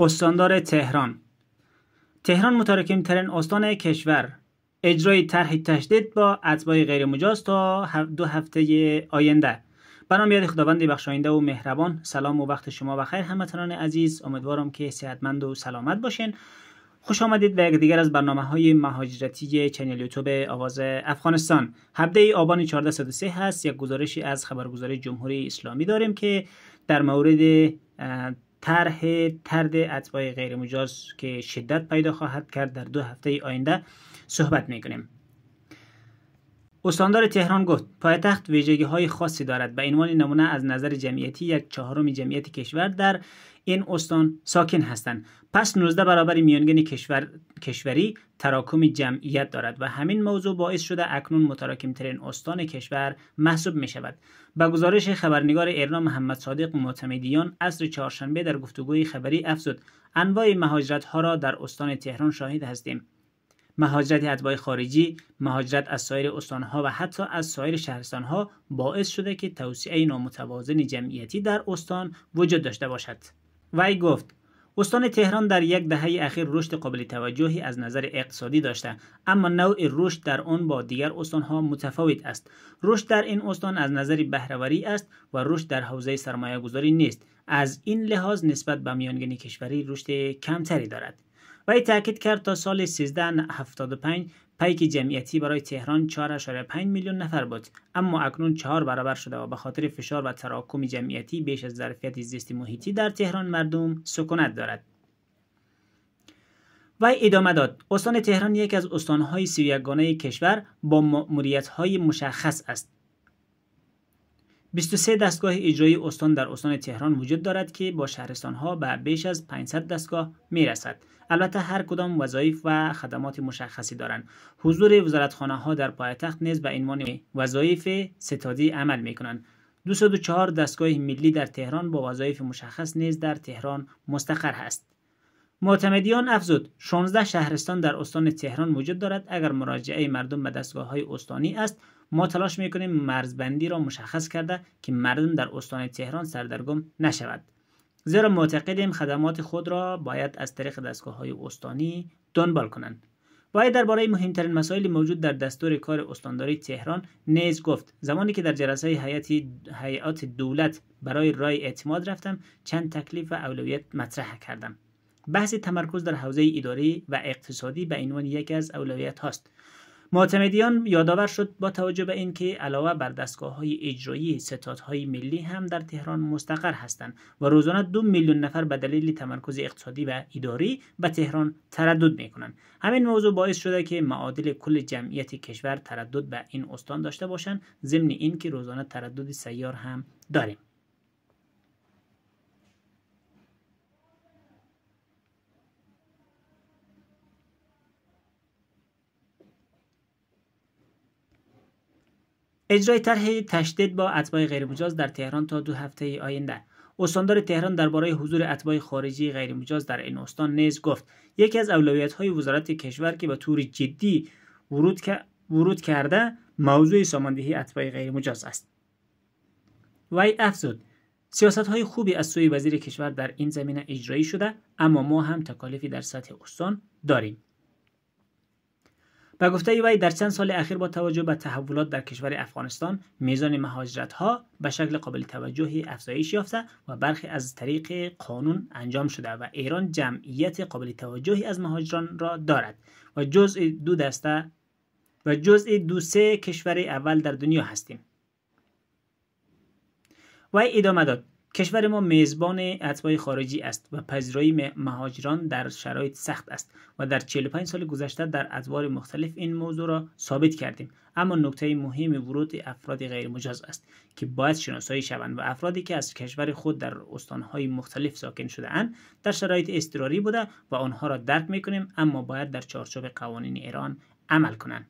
استاندار تهران تهران متراکم ترین استان کشور اجرای طرح تشدید با اتباع غیر مجاز تا دو هفته آینده بنام یاد خداوند بخشاینده و مهربان سلام و وقت شما بخیر همتنان عزیز امیدوارم که صحتمند و سلامت باشین خوش آمدید به یک دیگر از برنامه های مهاجرتی چنل یوتیوب آواز افغانستان هفته آبان 1403 هست یک گزارشی از خبرگزاری جمهوری اسلامی داریم که در مورد طرح ترد اطبای غیر مجاز که شدت پیدا خواهد کرد در دو هفته آینده صحبت میکنیم استاندار تهران گفت پایتخت ویژگی های خاصی دارد به عنوان نمونه از نظر جمعیتی یک چهارم جمعیت کشور در این استان ساکن هستند پس 19 برابر میانگین کشور، کشوری تراکم جمعیت دارد و همین موضوع باعث شده اکنون متراکم ترین استان کشور محسوب می شود به گزارش خبرنگار ایرنا محمد صادق معتمدیان اصر چهارشنبه در گفتگوی خبری افزود انواع مهاجرت ها را در استان تهران شاهد هستیم مهاجرت اتباع خارجی مهاجرت از سایر استانها و حتی از سایر شهرستانها باعث شده که توسعه نامتوازن جمعیتی در استان وجود داشته باشد وی گفت استان تهران در یک دهه اخیر رشد قابل توجهی از نظر اقتصادی داشته اما نوع رشد در آن با دیگر استانها متفاوت است رشد در این استان از نظر بهرهوری است و رشد در حوزه سرمایه گذاری نیست از این لحاظ نسبت به میانگین کشوری رشد کمتری دارد وی تاکید کرد تا سال 1375 پیک جمعیتی برای تهران 4.5 میلیون نفر بود اما اکنون چهار برابر شده و به خاطر فشار و تراکم جمعیتی بیش از ظرفیت زیست محیطی در تهران مردم سکونت دارد و ادامه داد استان تهران یکی از استانهای سیویگانه کشور با های مشخص است 23 دستگاه اجرایی استان در استان تهران وجود دارد که با شهرستان ها به بیش از 500 دستگاه میرسد البته هر کدام وظایف و خدمات مشخصی دارند حضور وزارتخانه ها در پایتخت نیز به عنوان وظایف ستادی عمل می کنند 204 دستگاه ملی در تهران با وظایف مشخص نیز در تهران مستقر است معتمدیان افزود 16 شهرستان در استان تهران وجود دارد اگر مراجعه مردم به دستگاه های استانی است ما تلاش میکنیم مرزبندی را مشخص کرده که مردم در استان تهران سردرگم نشود زیرا معتقدیم خدمات خود را باید از طریق دستگاه های استانی دنبال کنند باید درباره مهمترین مسائلی موجود در دستور کار استانداری تهران نیز گفت زمانی که در جلسه هیئات دولت برای رای اعتماد رفتم چند تکلیف و اولویت مطرح کردم بحث تمرکز در حوزه اداری و اقتصادی به عنوان یکی از اولویت هاست معتمدیان یادآور شد با توجه به اینکه علاوه بر دستگاه های اجرایی ستادهای ملی هم در تهران مستقر هستند و روزانه دو میلیون نفر به دلیل تمرکز اقتصادی و اداری به تهران تردد می همین موضوع باعث شده که معادل کل جمعیت کشور تردد به این استان داشته باشند ضمن اینکه روزانه تردد سیار هم داریم اجرای طرح تشدید با اتباع غیرمجاز در تهران تا دو هفته آینده استاندار تهران درباره حضور اتباع خارجی غیرمجاز در این استان نیز گفت یکی از اولویت های وزارت کشور که به طور جدی ورود, ورود کرده موضوع ساماندهی اتباع غیرمجاز است وی افزود سیاست های خوبی از سوی وزیر کشور در این زمینه اجرایی شده اما ما هم تکالیفی در سطح استان داریم به گفته ای وی در چند سال اخیر با توجه به تحولات در کشور افغانستان میزان مهاجرت ها به شکل قابل توجهی افزایش یافته و برخی از طریق قانون انجام شده و ایران جمعیت قابل توجهی از مهاجران را دارد و جزء دو دسته و جزء دو سه کشور اول در دنیا هستیم. و ادامه داد کشور ما میزبان اتباع خارجی است و پذیرایی مهاجران در شرایط سخت است و در 45 سال گذشته در ادوار مختلف این موضوع را ثابت کردیم اما نکته مهم ورود افراد غیرمجاز است که باید شناسایی شوند و افرادی که از کشور خود در استانهای مختلف ساکن شده اند در شرایط اضطراری بوده و آنها را درک میکنیم اما باید در چارچوب قوانین ایران عمل کنند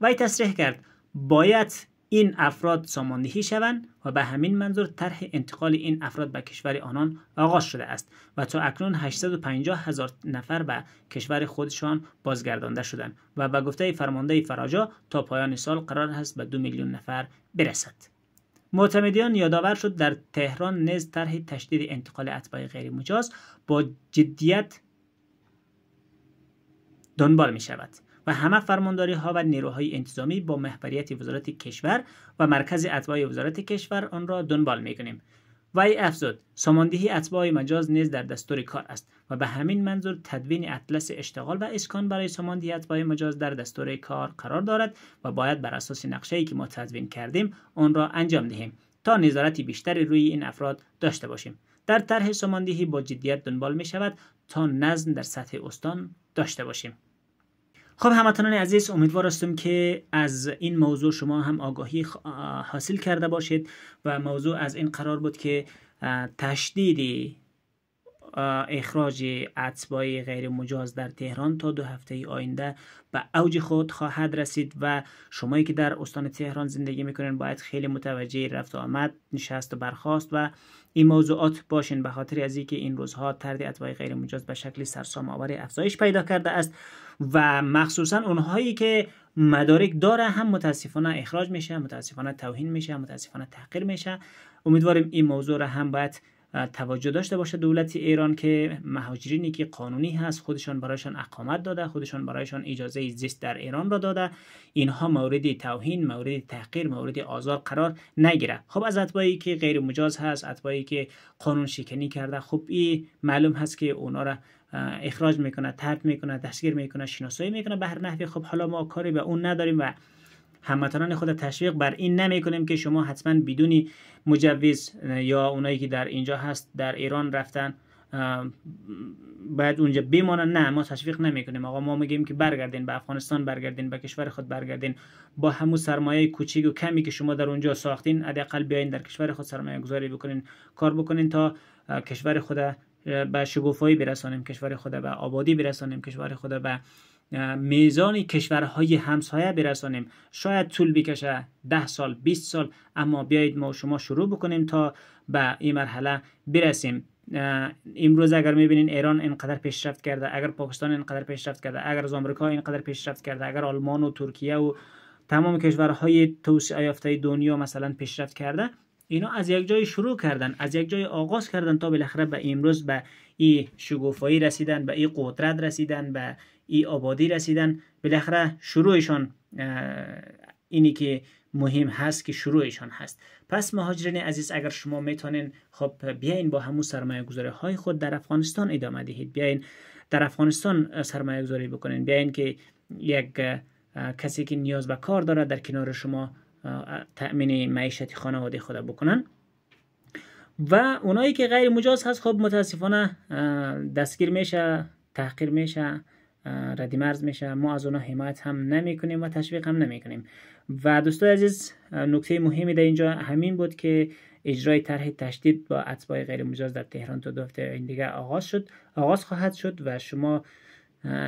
وی تصریح کرد باید این افراد ساماندهی شوند و به همین منظور طرح انتقال این افراد به کشور آنان آغاز شده است و تا اکنون 850 هزار نفر به کشور خودشان بازگردانده شدند و به گفته فرمانده فراجا تا پایان سال قرار است به دو میلیون نفر برسد معتمدیان یادآور شد در تهران نیز طرح تشدید انتقال اتباع غیرمجاز مجاز با جدیت دنبال می شود و همه فرمانداری ها و نیروهای انتظامی با محوریت وزارت کشور و مرکز اتباع وزارت کشور آن را دنبال می کنیم. ای افزود ساماندهی اتباع مجاز نیز در دستور کار است و به همین منظور تدوین اطلس اشتغال و اسکان برای ساماندهی اتباع مجاز در دستور کار قرار دارد و باید بر اساس ای که ما تدوین کردیم آن را انجام دهیم تا نظارتی بیشتری روی این افراد داشته باشیم در طرح ساماندهی با جدیت دنبال می شود تا نظم در سطح استان داشته باشیم خب هموطنان عزیز امیدوار هستم که از این موضوع شما هم آگاهی حاصل کرده باشید و موضوع از این قرار بود که تشدیدی اخراج اطبای غیر مجاز در تهران تا دو هفته آینده به اوج خود خواهد رسید و شمایی که در استان تهران زندگی میکنین باید خیلی متوجه رفت آمد نشست و برخواست و این موضوعات باشین به خاطر از که این روزها ترد اطبای غیر مجاز به شکل سرسام آور افزایش پیدا کرده است و مخصوصا اونهایی که مدارک داره هم متاسفانه اخراج میشه متاسفانه توهین میشه متاسفانه تحقیر میشه امیدواریم این موضوع را هم باید توجه داشته باشه دولت ایران که مهاجرینی که قانونی هست خودشان برایشان اقامت داده خودشان برایشان اجازه زیست در ایران را داده اینها مورد توهین مورد تحقیر مورد آزار قرار نگیره خب از اتباعی که غیر مجاز هست اتباعی که قانون شکنی کرده خب این معلوم هست که اونا را اخراج میکنه ترد میکنه دستگیر میکنه شناسایی میکنه به هر نحوی خب حالا ما کاری به اون نداریم و هموطنان خود تشویق بر این نمی کنیم که شما حتما بدونی مجوز یا اونایی که در اینجا هست در ایران رفتن باید اونجا بمانن نه ما تشویق نمی کنیم آقا ما میگیم که برگردین به افغانستان برگردین به کشور خود برگردین با همو سرمایه کوچیک و کمی که شما در اونجا ساختین حداقل بیاین در کشور خود سرمایه گذاری بکنین کار بکنین تا کشور خود به شگوفایی برسانیم کشور خود به آبادی برسانیم کشور خود به میزان کشورهای همسایه برسانیم شاید طول بکشه ده سال 20 سال اما بیایید ما شما شروع بکنیم تا به این مرحله برسیم امروز اگر میبینین ایران اینقدر پیشرفت کرده اگر پاکستان اینقدر پیشرفت کرده اگر از آمریکا اینقدر پیشرفت کرده اگر آلمان و ترکیه و تمام کشورهای توسعه یافته دنیا مثلا پیشرفت کرده اینا از یک جای شروع کردن از یک جای آغاز کردن تا بالاخره به امروز به ای شگوفایی رسیدن به ای قدرت رسیدن به ای آبادی رسیدن بالاخره شروعشان اینی که مهم هست که شروعشان هست پس مهاجرین عزیز اگر شما میتونین خب بیاین با همون سرمایه گذاری های خود در افغانستان ادامه دهید بیاین در افغانستان سرمایه گذاری بکنین بیاین که یک کسی که نیاز به کار داره در کنار شما تأمین معیشت خانواده خود بکنن و اونایی که غیر مجاز هست خب متاسفانه دستگیر میشه تحقیر میشه ردی مرز میشه ما از اونها حمایت هم نمیکنیم و تشویق هم نمی کنیم و دوستان عزیز نکته مهمی در اینجا همین بود که اجرای طرح تشدید با اطباع غیر مجاز در تهران تا دو این دیگه آغاز شد آغاز خواهد شد و شما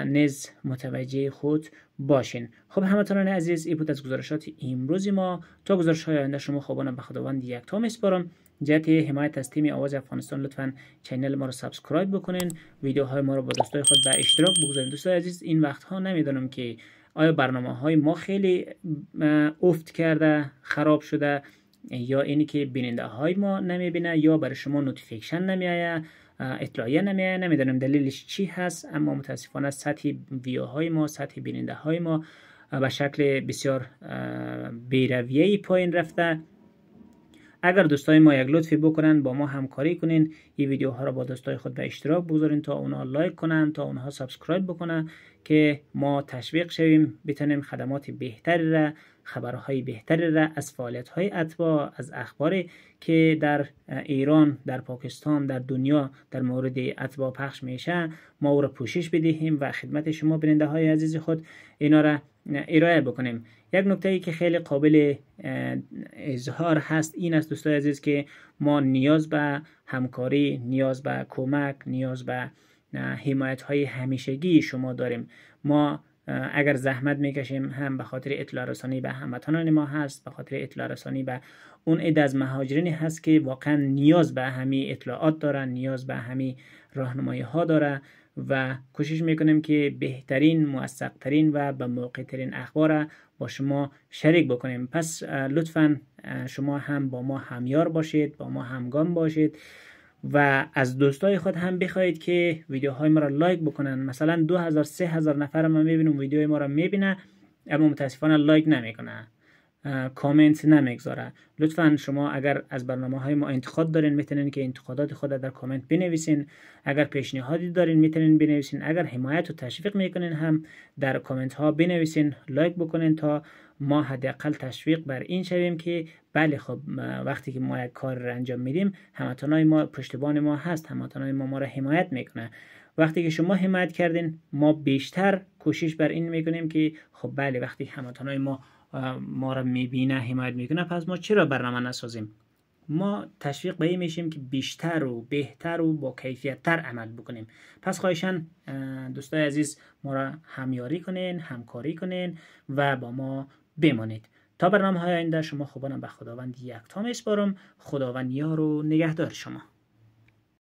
نیز متوجه خود باشین خب همتانان عزیز این بود از گزارشات امروز ما تا گزارش های آینده شما خوبانم به خداوند یکتا میسپارم جهت حمایت از تیم آواز افغانستان لطفا چینل ما رو سابسکرایب بکنین ویدیوهای ما رو با دوستای خود به اشتراک بگذارین دوستان عزیز این وقتها نمیدونم که آیا برنامه های ما خیلی افت کرده خراب شده یا اینی که بیننده های ما نمیبینه یا برای شما نوتیفیکشن نمیایه اطلاعیه نمیایه نمیدانم دلیلش چی هست اما متاسفانه سطح ویوهای ما سطح بیننده های ما به شکل بسیار بیرویه پایین رفته اگر دوستای ما یک لطفی بکنن با ما همکاری کنین این ویدیوها را با دوستای خود به اشتراک بگذارین تا اونها لایک کنن تا اونها سابسکرایب بکنن که ما تشویق شویم بتونیم خدمات بهتری را خبرهای بهتری را از فعالیت های از اخباری که در ایران در پاکستان در دنیا در مورد اطبا پخش میشه ما او را پوشش بدهیم و خدمت شما بیننده های عزیز خود اینا را ارائه بکنیم یک نکته ای که خیلی قابل اظهار هست این است دوستای عزیز که ما نیاز به همکاری نیاز به کمک نیاز به حمایت های همیشگی شما داریم ما اگر زحمت میکشیم هم به خاطر اطلاع رسانی به هموطنان ما هست به خاطر اطلاع رسانی به اون عده از مهاجرینی هست که واقعا نیاز به همی اطلاعات دارن نیاز به همی راهنمایی ها داره و کوشش میکنیم که بهترین موثقترین و به موقع ترین اخبار با شما شریک بکنیم پس لطفا شما هم با ما همیار باشید با ما همگام باشید و از دوستای خود هم بخواید که ویدیوهای ما را لایک بکنن مثلا سه هزار نفر ما میبینم ویدیوهای ما را میبینه اما متاسفانه لایک نمیکنه کامنت نمیگذاره لطفا شما اگر از برنامه های ما انتقاد دارین میتونین که انتقادات خود در کامنت بنویسین اگر پیشنهادی دارین میتونین بنویسین اگر حمایت و تشویق میکنین هم در کامنت ها بنویسین لایک بکنین تا ما حداقل تشویق بر این شویم که بله خب وقتی که ما یک کار را انجام میدیم همتانای ما پشتبان ما هست همتانای ما ما را حمایت میکنه وقتی که شما حمایت کردین ما بیشتر کوشش بر این میکنیم که خب بله وقتی همتانای ما ما را میبینه حمایت میکنه پس ما چرا برنامه نسازیم ما تشویق به این میشیم که بیشتر و بهتر و با کیفیت تر عمل بکنیم پس خواهشان دوستای عزیز ما را همیاری کنین همکاری کنین و با ما بمانید تا برنامه های آینده شما خوبانم به خداوند تا میسپارم خداوند یار و نگهدار شما